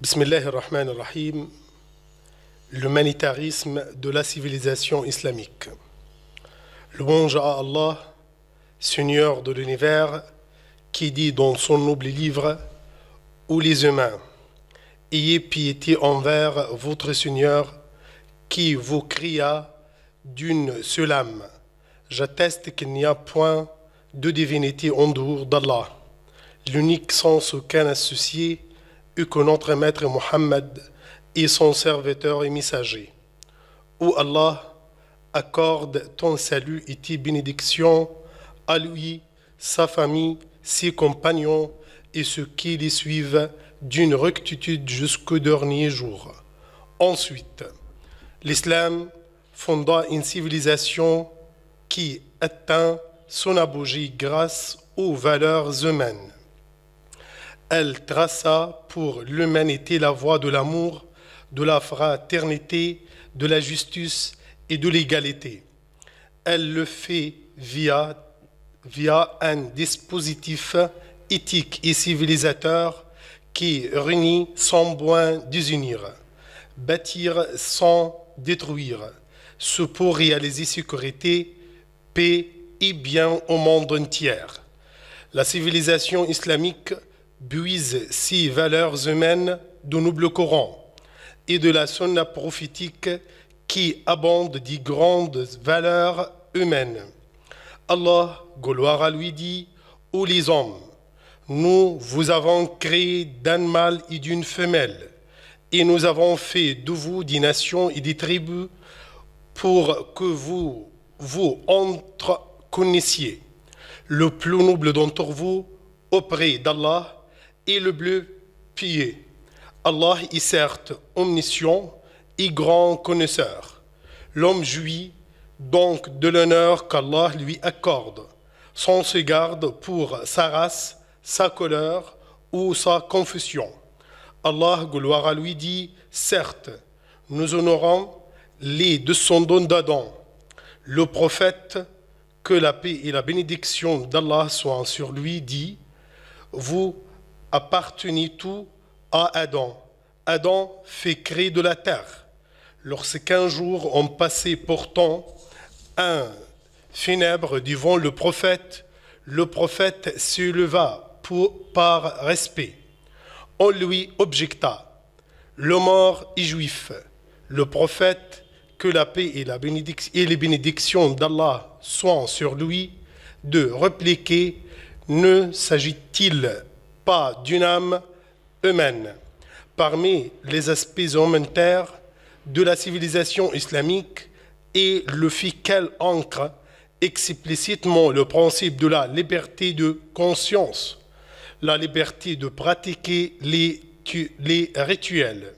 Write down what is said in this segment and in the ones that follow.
Bismillah rahman rahim l'humanitarisme de la civilisation islamique. Louange à Allah, Seigneur de l'univers, qui dit dans son noble livre Où les humains, ayez piété envers votre Seigneur qui vous cria d'une seule âme. J'atteste qu'il n'y a point de divinité en dehors d'Allah, l'unique sens aucun associé que notre maître Mohammed et son serviteur et messager. Où Allah, accorde ton salut et tes bénédictions à lui, sa famille, ses compagnons et ceux qui les suivent d'une rectitude jusqu'au dernier jour. Ensuite, l'islam fonda une civilisation qui atteint son apogée grâce aux valeurs humaines elle traça pour l'humanité la voie de l'amour, de la fraternité, de la justice et de l'égalité. Elle le fait via, via un dispositif éthique et civilisateur qui réunit sans moins désunir, bâtir sans détruire, ce pour réaliser sécurité, paix et bien au monde entier. La civilisation islamique Buise ces valeurs humaines du noble Coran et de la sunna prophétique qui abonde des grandes valeurs humaines. Allah, gloire à lui, dit Ô les hommes, nous vous avons créé d'un mâle et d'une femelle, et nous avons fait de vous des nations et des tribus pour que vous vous entre connaissiez. Le plus noble d'entre vous, auprès d'Allah, et le bleu pied. Allah est certes omniscient et grand connaisseur. L'homme jouit donc de l'honneur qu'Allah lui accorde, sans se garde pour sa race, sa couleur ou sa confusion. Allah, gloire à lui, dit Certes, nous honorons les descendants d'Adam, le prophète, que la paix et la bénédiction d'Allah soient sur lui, dit Vous appartenait tout à Adam. Adam fait créer de la terre. Lorsqu'un jour ont passé pourtant un funèbre devant le prophète, le prophète se leva pour, par respect. On lui objecta, le mort est juif. Le prophète, que la paix et, la bénédiction, et les bénédictions d'Allah soient sur lui, de répliquer, ne s'agit-il pas d'une âme humaine. Parmi les aspects humanitaires de la civilisation islamique et le fait qu'elle ancre explicitement le principe de la liberté de conscience, la liberté de pratiquer les, les rituels,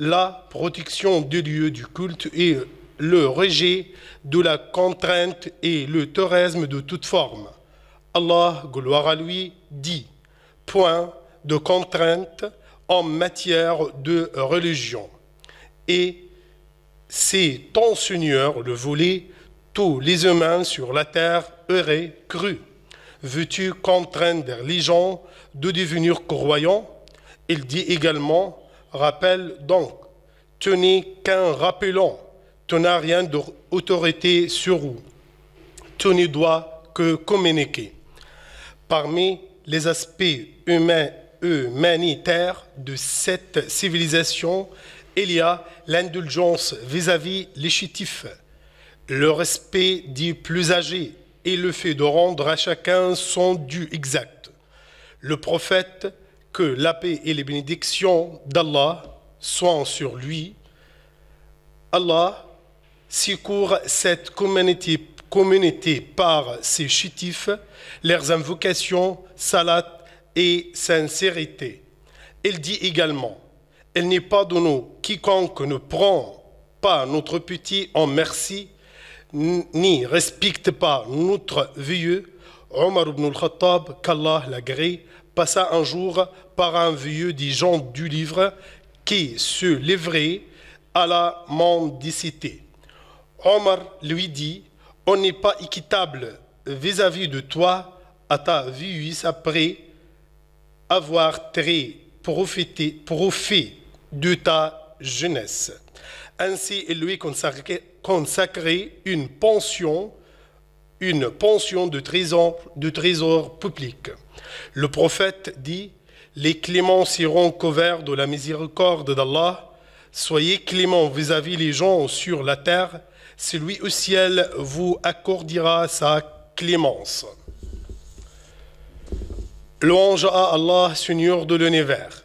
la protection des lieux du culte et le rejet de la contrainte et le terrorisme de toute forme. Allah, gloire à lui, dit point de contrainte en matière de religion. Et si ton Seigneur le voulait, tous les humains sur la terre auraient cru. Veux-tu contraindre les gens de devenir croyants Il dit également, rappelle donc, tu n'es qu'un rappelant, tu n'as rien d'autorité sur vous, tu ne dois que communiquer. Parmi les aspects humains humanitaires de cette civilisation, il y a l'indulgence vis-à-vis les chétifs, le respect des plus âgé et le fait de rendre à chacun son dû exact. Le prophète, que la paix et les bénédictions d'Allah soient sur lui, Allah secourt cette communauté, par ses chétifs, leurs invocations, salat et sincérité. Il dit également, il n'est pas de nous quiconque ne prend pas notre petit en merci, ni respecte pas notre vieux. Omar ibn al-Khattab, qu'Allah l'agrée, passa un jour par un vieux des gens du livre qui se livrait à la mendicité. Omar lui dit, on n'est pas équitable vis-à-vis de toi à ta vie après avoir très profité, de ta jeunesse. Ainsi, il lui consacré, une pension, une pension de trésor, de trésor public. Le prophète dit, les cléments seront couverts de la miséricorde d'Allah. Soyez cléments vis-à-vis -vis les gens sur la terre celui au ciel vous accordera sa clémence. Louange à Allah, Seigneur de l'univers.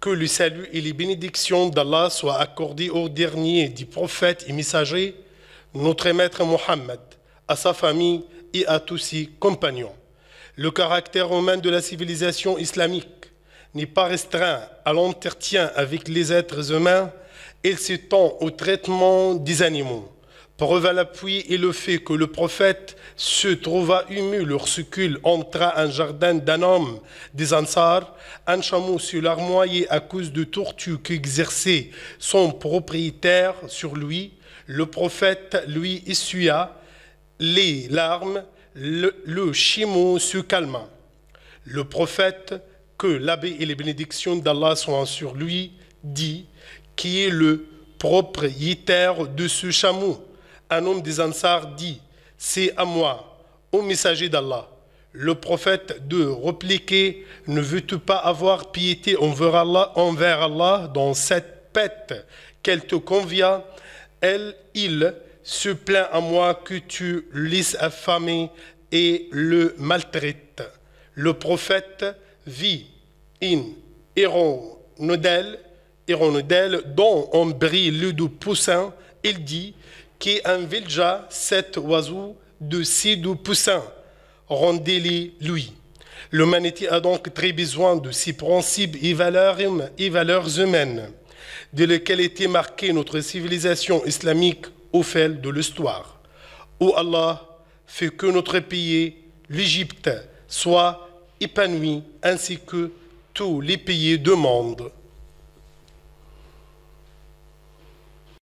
Que le salut et les bénédictions d'Allah soient accordés au dernier des prophètes et messagers, notre maître Mohammed, à sa famille et à tous ses compagnons. Le caractère humain de la civilisation islamique n'est pas restreint à l'entretien avec les êtres humains, il s'étend au traitement des animaux Preuve à l'appui est le fait que le prophète se trouva le lorsqu'il entra un jardin d'un homme des Ansars, un chameau sur larmoyait à cause de tortues qu'exerçait son propriétaire sur lui. Le prophète lui essuya les larmes, le, le chameau se calma. Le prophète, que l'abbé et les bénédictions d'Allah soient sur lui, dit qui est le propriétaire de ce chameau un homme des Ansars dit C'est à moi, au messager d'Allah. Le prophète de répliquer Ne veux-tu pas avoir piété envers Allah, envers Allah dans cette pète qu'elle te convient Elle, il se plaint à moi que tu laisses affamé et le maltraite. Le prophète vit in Héron Nodel, dont on brille le doux poussin, il dit qui déjà cet oiseau de si doux poussins, Rendez-les lui. L'humanité a donc très besoin de ces principes et valeurs, et valeurs humaines, de lesquelles était marquée notre civilisation islamique au fil de l'histoire. Ô Allah, fais que notre pays, l'Égypte, soit épanoui, ainsi que tous les pays du monde.